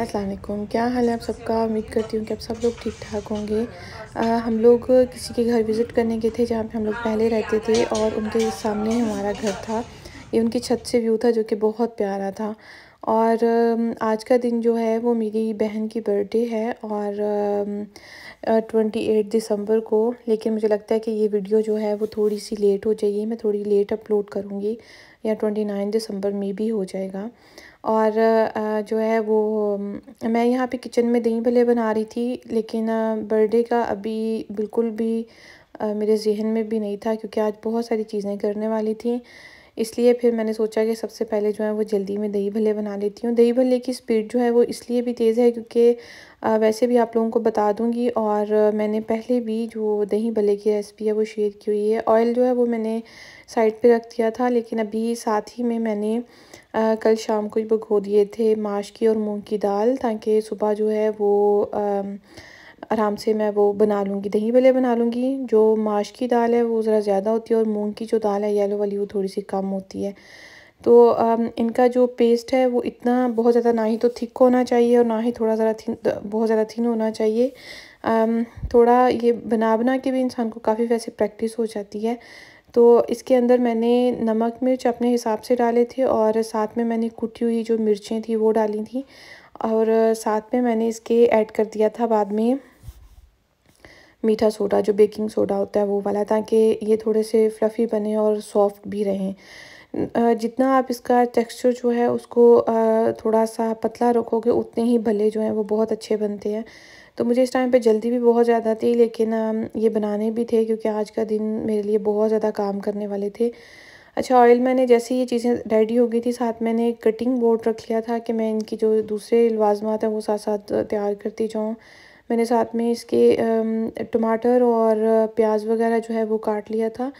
असलम क्या हाल है आप सबका उम्मीद करती हूँ कि आप सब लोग ठीक ठाक होंगे आ, हम लोग किसी के घर विज़िट करने गए थे जहाँ पे हम लोग पहले रहते थे और उनके सामने हमारा घर था ये उनकी छत से व्यू था जो कि बहुत प्यारा था और आज का दिन जो है वो मेरी बहन की बर्थडे है और ट्वेंटी एट दिसंबर को लेकिन मुझे लगता है कि ये वीडियो जो है वो थोड़ी सी लेट हो जाएगी मैं थोड़ी लेट अपलोड करूँगी या ट्वेंटी नाइन दिसंबर में भी हो जाएगा और जो है वो मैं यहाँ पे किचन में दही भले बना रही थी लेकिन बर्थडे का अभी बिल्कुल भी मेरे जहन में भी नहीं था क्योंकि आज बहुत सारी चीज़ें करने वाली थी इसलिए फिर मैंने सोचा कि सबसे पहले जो है वो जल्दी में दही भल्ले बना लेती हूँ दही भल्ले की स्पीड जो है वो इसलिए भी तेज़ है क्योंकि वैसे भी आप लोगों को बता दूँगी और मैंने पहले भी जो दही भल्ले की रेसिपी है वो शेयर की हुई है ऑयल जो है वो मैंने साइड पे रख दिया था लेकिन अभी साथ ही में मैंने आ, कल शाम को भगो दिए थे माश की और मूँग की दाल ताकि सुबह जो है वो आ, आराम से मैं वो बना लूँगी दही भले बना लूँगी जो माश की दाल है वो ज़रा ज़्यादा होती है और मूंग की जो दाल है येलो वाली वो थोड़ी सी कम होती है तो इनका जो पेस्ट है वो इतना बहुत ज़्यादा ना ही तो थिक होना चाहिए और ना ही थोड़ा ज़रा थिन बहुत ज़्यादा थिन होना चाहिए थोड़ा ये बना बना के भी इंसान को काफ़ी वैसे प्रैक्टिस हो जाती है तो इसके अंदर मैंने नमक मिर्च अपने हिसाब से डाले थे और साथ में मैंने कुटी हुई जो मिर्चें थी वो डाली थी और साथ में मैंने इसके ऐड कर दिया था बाद में मीठा सोडा जो बेकिंग सोडा होता है वो वाला ताकि ये थोड़े से फ्लफ़ी बने और सॉफ्ट भी रहें जितना आप इसका टेक्सचर जो है उसको थोड़ा सा पतला रखोगे उतने ही भले जो हैं वो बहुत अच्छे बनते हैं तो मुझे इस टाइम पे जल्दी भी बहुत ज़्यादा थी लेकिन ये बनाने भी थे क्योंकि आज का दिन मेरे लिए बहुत ज़्यादा काम करने वाले थे अच्छा ऑयल मैंने जैसे ये चीज़ें रेडी हो गई थी साथ मैंने कटिंग बोर्ड रख लिया था कि मैं इनकी जो दूसरे लवाजमात हैं वो साथ साथ तैयार करती जाऊँ मैंने साथ में इसके टमाटर और प्याज वगैरह जो है वो काट लिया था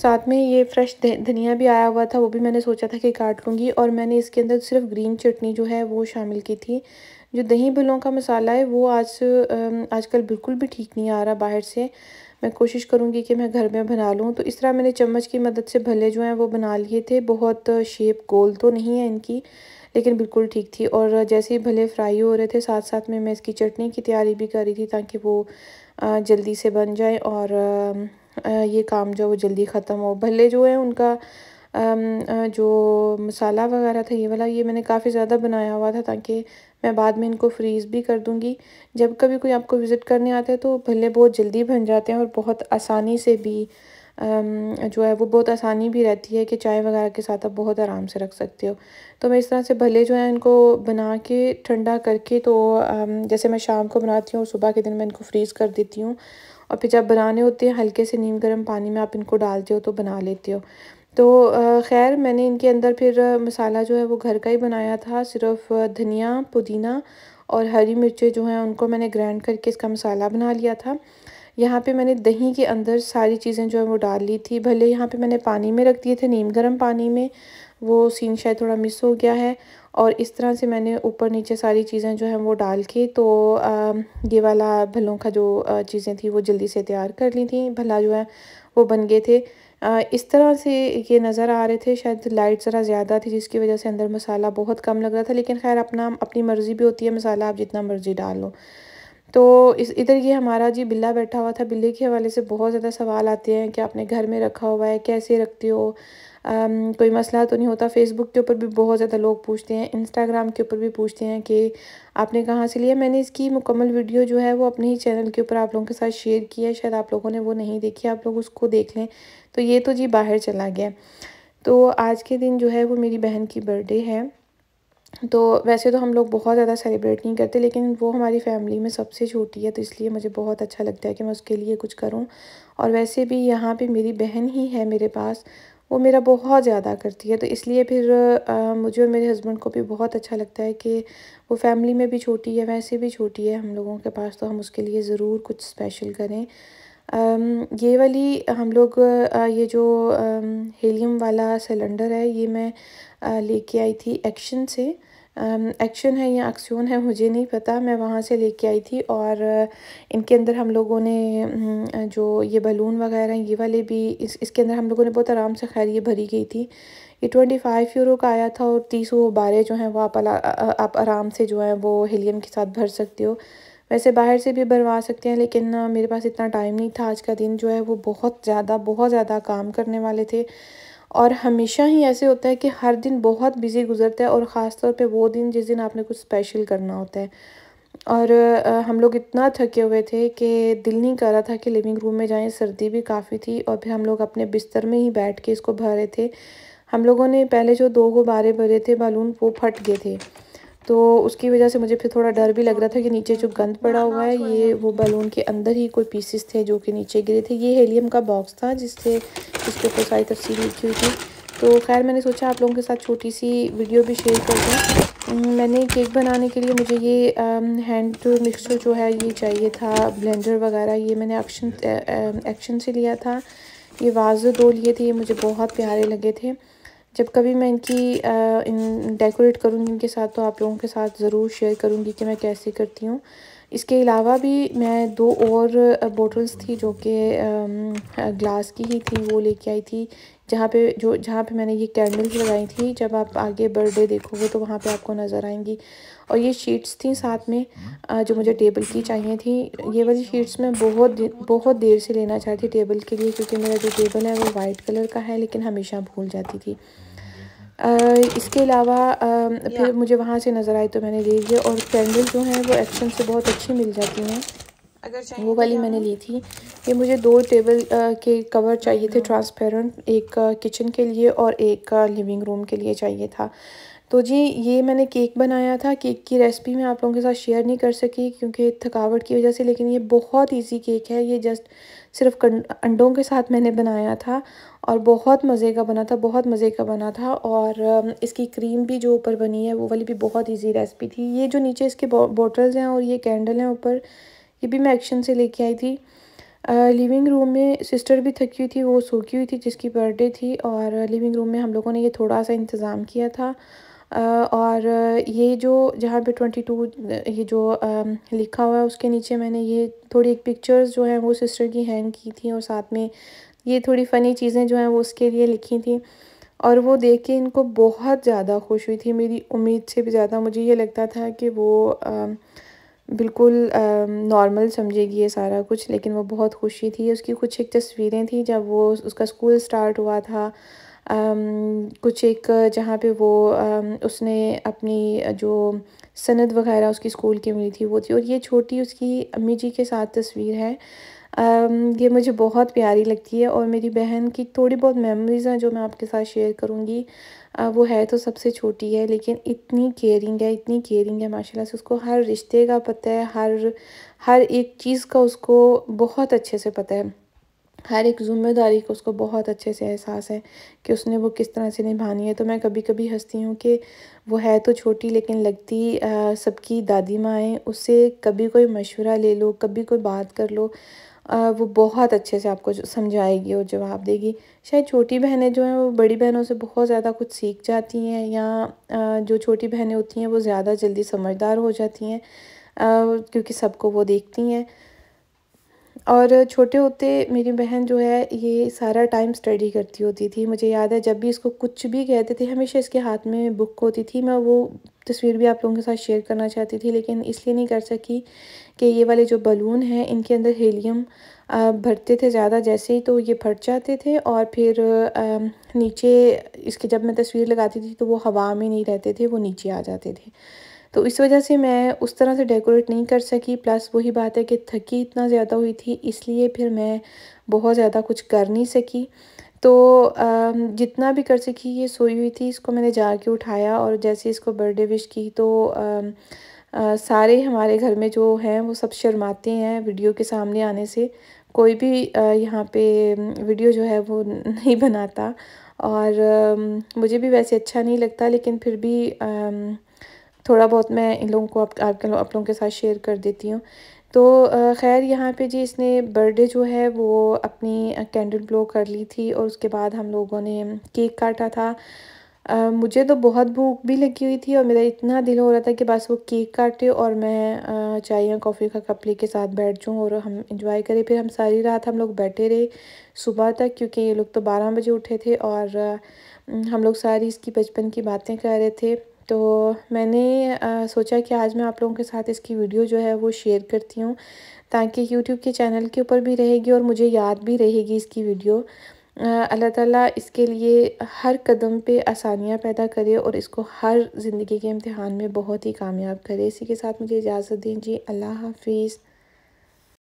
साथ में ये फ्रेश धनिया भी आया हुआ था वो भी मैंने सोचा था कि काट लूँगी और मैंने इसके अंदर सिर्फ ग्रीन चटनी जो है वो शामिल की थी जो दही भलों का मसाला है वो आज आजकल बिल्कुल भी ठीक नहीं आ रहा बाहर से मैं कोशिश करूँगी कि मैं घर में बना लूँ तो इस तरह मैंने चम्मच की मदद से भले जो हैं वो बना लिए थे बहुत शेप गोल तो नहीं है इनकी लेकिन बिल्कुल ठीक थी और जैसे ही भले फ्राई हो रहे थे साथ साथ में मैं इसकी चटनी की तैयारी भी कर रही थी ताकि वो जल्दी से बन जाए और ये काम जो वो जल्दी ख़त्म हो भले जो है उनका जो मसाला वगैरह था ये वाला ये मैंने काफ़ी ज़्यादा बनाया हुआ था ताकि मैं बाद में इनको फ्रीज़ भी कर दूँगी जब कभी कोई आपको विज़िट करने आता है तो भले बहुत जल्दी बन जाते हैं और बहुत आसानी से भी जो है वो बहुत आसानी भी रहती है कि चाय वगैरह के साथ आप बहुत आराम से रख सकते हो तो मैं इस तरह से भले जो है इनको बना के ठंडा करके तो जैसे मैं शाम को बनाती हूँ और सुबह के दिन मैं इनको फ्रीज़ कर देती हूँ और फिर जब बनाने होते हैं हल्के से नीम गर्म पानी में आप इनको डालते हो तो बना लेते हो तो खैर मैंने इनके अंदर फिर मसाला जो है वो घर का ही बनाया था सिर्फ धनिया पुदीना और हरी मिर्चें जो हैं उनको मैंने ग्राइंड करके इसका मसाला बना लिया था यहाँ पे मैंने दही के अंदर सारी चीज़ें जो है वो डाल ली थी भले यहाँ पे मैंने पानी में रख दिए थे नीम गर्म पानी में वो सीन शायद थोड़ा मिस हो गया है और इस तरह से मैंने ऊपर नीचे सारी चीज़ें जो हैं वो डाल के तो ये वाला भलों का जो चीज़ें थी वो जल्दी से तैयार कर ली थी भला जो है वो बन गए थे इस तरह से ये नज़र आ रहे थे शायद लाइट ज़रा ज़्यादा थी जिसकी वजह से अंदर मसाला बहुत कम लग रहा था लेकिन खैर अपना अपनी मर्ज़ी भी होती है मसाला आप जितना मर्ज़ी डाल लो तो इस इधर ये हमारा जी बिल्ला बैठा हुआ था बिल्ले के हवाले से बहुत ज़्यादा सवाल आते हैं कि आपने घर में रखा हुआ है कैसे रखते हो आम, कोई मसला तो नहीं होता फेसबुक के ऊपर भी बहुत ज़्यादा लोग पूछते हैं इंस्टाग्राम के ऊपर भी पूछते हैं कि आपने कहाँ से लिया मैंने इसकी मुकम्मल वीडियो जो है वो अपने ही चैनल के ऊपर आप लोगों के साथ शेयर की है शायद आप लोगों ने वो नहीं देखी आप लोग उसको देख लें तो ये तो जी बाहर चला गया तो आज के दिन जो है वो मेरी बहन की बर्थडे है तो वैसे तो हम लोग बहुत ज़्यादा सेलिब्रेट नहीं करते लेकिन वो हमारी फैमिली में सबसे छोटी है तो इसलिए मुझे बहुत अच्छा लगता है कि मैं उसके लिए कुछ करूँ और वैसे भी यहाँ पे मेरी बहन ही है मेरे पास वो मेरा बहुत ज़्यादा करती है तो इसलिए फिर आ, मुझे और मेरे हस्बैंड को भी बहुत अच्छा लगता है कि वो फैमिली में भी छोटी है वैसे भी छोटी है हम लोगों के पास तो हम उसके लिए ज़रूर कुछ स्पेशल करें ये वाली हम लोग ये जो हीलियम वाला सिलेंडर है ये मैं लेके आई थी एक्शन से एक्शन है या एक्सियोन है मुझे नहीं पता मैं वहाँ से लेके आई थी और इनके अंदर हम लोगों ने जो ये बलून वगैरह ये वाले भी इस इसके अंदर हम लोगों ने बहुत आराम से खैर ये भरी गई थी ये ट्वेंटी फाइव यूरो का आया था और तीस वो बारह जो हैं वो आप आप आराम से जो है वो हीलियम के साथ भर सकते हो वैसे बाहर से भी भरवा सकते हैं लेकिन मेरे पास इतना टाइम नहीं था आज का दिन जो है वो बहुत ज़्यादा बहुत ज़्यादा काम करने वाले थे और हमेशा ही ऐसे होता है कि हर दिन बहुत बिज़ी गुजरता है और ख़ास तौर पर वो दिन जिस दिन आपने कुछ स्पेशल करना होता है और हम लोग इतना थके हुए थे कि दिल नहीं कर रहा था कि लिविंग रूम में जाएं सर्दी भी काफ़ी थी और फिर हम लोग अपने बिस्तर में ही बैठ के इसको भरे थे हम लोगों ने पहले जो दो गुब्बारे भरे थे बालून वो फट गए थे तो उसकी वजह से मुझे फिर थोड़ा डर भी लग रहा था कि नीचे जो गंद पड़ा हुआ है ये वो बैलून के अंदर ही कोई पीसेस थे जो कि नीचे गिरे थे ये हेलियम का बॉक्स था जिससे इसके ऊपर सारी तफसील लिखी हुई थी तो खैर मैंने सोचा आप लोगों के साथ छोटी सी वीडियो भी शेयर कर दूँ मैंने केक बनाने के लिए मुझे ये हैंड मिक्सचर जो है ये चाहिए था ब्लेंडर वगैरह ये मैंने एक्शन एक्शन से लिया था ये वाज दो लिए थे ये मुझे बहुत प्यारे लगे थे जब कभी मैं इनकी इन डेकोरेट करूँगी इनके साथ तो आप लोगों के साथ ज़रूर शेयर करूँगी कि मैं कैसे करती हूँ इसके अलावा भी मैं दो और बोटल्स थी जो कि ग्लास की ही थी वो लेके आई थी जहाँ पे जो जहाँ पे मैंने ये कैंडल्स लगाई थी जब आप आगे बर्थडे देखोगे तो वहाँ पे आपको नज़र आएंगी और ये शीट्स थी साथ में जो मुझे टेबल की चाहिए थी ये वाली शीट्स मैं बहुत बहुत देर से लेना चाहती थी टेबल के लिए क्योंकि मेरा जो टेबल है वो वाइट कलर का है लेकिन हमेशा भूल जाती थी इसके अलावा फिर मुझे वहाँ से नज़र आई तो मैंने ले लिए और कैंडल जो हैं वो एक्शन से बहुत अच्छी मिल जाती हैं अगर वो तो वाली मैंने ली थी ये मुझे दो टेबल के कवर चाहिए थे ट्रांसपेरेंट एक किचन के लिए और एक लिविंग रूम के लिए चाहिए था तो जी ये मैंने केक बनाया था केक की रेसिपी मैं आप लोगों के साथ शेयर नहीं कर सकी क्योंकि थकावट की वजह से लेकिन ये बहुत इजी केक है ये जस्ट सिर्फ अंडों के साथ मैंने बनाया था और बहुत मज़े का बना था बहुत मज़े का बना था और इसकी क्रीम भी जो ऊपर बनी है वो वाली भी बहुत ईजी रेसिपी थी ये जो नीचे इसके बॉटल्स हैं और ये कैंडल हैं ऊपर ये भी मैं एक्शन से लेके आई थी लिविंग रूम में सिस्टर भी थकी हुई थी वो सूखी हुई थी जिसकी बर्थडे थी और लिविंग रूम में हम लोगों ने ये थोड़ा सा इंतज़ाम किया था और ये जो जहाँ पे टू ये जो लिखा हुआ है उसके नीचे मैंने ये थोड़ी एक पिक्चर्स जो हैं वो सिस्टर की हैंग की थी और साथ में ये थोड़ी फ़नी चीज़ें जो हैं वो उसके लिए लिखी थी और वो देख के इनको बहुत ज़्यादा खुश हुई थी मेरी उम्मीद से भी ज़्यादा मुझे ये लगता था कि वो आ, बिल्कुल नॉर्मल समझेगी ये सारा कुछ लेकिन वो बहुत खुशी थी उसकी कुछ एक तस्वीरें थी जब वो उसका स्कूल स्टार्ट हुआ था कुछ एक जहाँ पे वो उसने अपनी जो सनद वगैरह उसकी स्कूल की मिली थी वो थी और ये छोटी उसकी अम्मी जी के साथ तस्वीर है ये मुझे बहुत प्यारी लगती है और मेरी बहन की थोड़ी बहुत मेमोरीज़ हैं जो मैं आपके साथ शेयर करूँगी वो है तो सबसे छोटी है लेकिन इतनी केयरिंग है इतनी केयरिंग है माशाल्लाह से उसको हर रिश्ते का पता है हर हर एक चीज़ का उसको बहुत अच्छे से पता है हर एक ज़िम्मेदारी को उसको बहुत अच्छे से एहसास है कि उसने वो किस तरह से निभानी है तो मैं कभी कभी हंसती हूँ कि वो है तो छोटी लेकिन लगती सबकी दादी माएँ उससे कभी कोई मशवरा ले लो कभी कोई बात कर लो आ, वो बहुत अच्छे से आपको समझाएगी और जवाब देगी शायद छोटी बहनें जो हैं वो बड़ी बहनों से बहुत ज़्यादा कुछ सीख जाती हैं या जो छोटी बहनें होती हैं वो ज़्यादा जल्दी समझदार हो जाती हैं क्योंकि सबको वो देखती हैं और छोटे होते मेरी बहन जो है ये सारा टाइम स्टडी करती होती थी मुझे याद है जब भी इसको कुछ भी कहते थे हमेशा इसके हाथ में बुक होती थी मैं वो तस्वीर भी आप लोगों के साथ शेयर करना चाहती थी लेकिन इसलिए नहीं कर सकी कि ये वाले जो बलून हैं इनके अंदर हीलियम भरते थे ज़्यादा जैसे ही तो ये फट जाते थे और फिर नीचे इसके जब मैं तस्वीर लगाती थी तो वो हवा में नहीं रहते थे वो नीचे आ जाते थे तो इस वजह से मैं उस तरह से डेकोरेट नहीं कर सकी प्लस वही बात है कि थकी इतना ज़्यादा हुई थी इसलिए फिर मैं बहुत ज़्यादा कुछ कर नहीं सकी तो जितना भी कर सकी ये सोई हुई थी इसको मैंने जाके उठाया और जैसे इसको बर्थडे विश की तो सारे हमारे घर में जो हैं वो सब शर्माते हैं वीडियो के सामने आने से कोई भी यहाँ पे वीडियो जो है वो नहीं बनाता और मुझे भी वैसे अच्छा नहीं लगता लेकिन फिर भी आ, थोड़ा बहुत मैं इन लोगों को आप आप लोगों के साथ शेयर कर देती हूँ तो खैर यहाँ पे जी इसने बर्थडे जो है वो अपनी कैंडल ब्लो कर ली थी और उसके बाद हम लोगों ने केक काटा था आ, मुझे तो बहुत भूख भी लगी हुई थी और मेरा इतना दिल हो रहा था कि बस वो केक काटे और मैं चाय या कॉफ़ी का कप ले के साथ बैठ जाऊँ और हम इंजॉय करें फिर हम सारी रात हम लोग बैठे रहे सुबह तक क्योंकि ये लोग तो बारह बजे उठे थे और हम लोग सारी इसकी बचपन की बातें कर रहे थे तो मैंने आ, सोचा कि आज मैं आप लोगों के साथ इसकी वीडियो जो है वो शेयर करती हूँ ताकि यूट्यूब के चैनल के ऊपर भी रहेगी और मुझे याद भी रहेगी इसकी वीडियो अल्लाह ताला इसके लिए हर कदम पे आसानियाँ पैदा करे और इसको हर ज़िंदगी के इम्तहान में बहुत ही कामयाब करे इसी के साथ मुझे इजाज़त दीजिए अल्लाह हाफिज़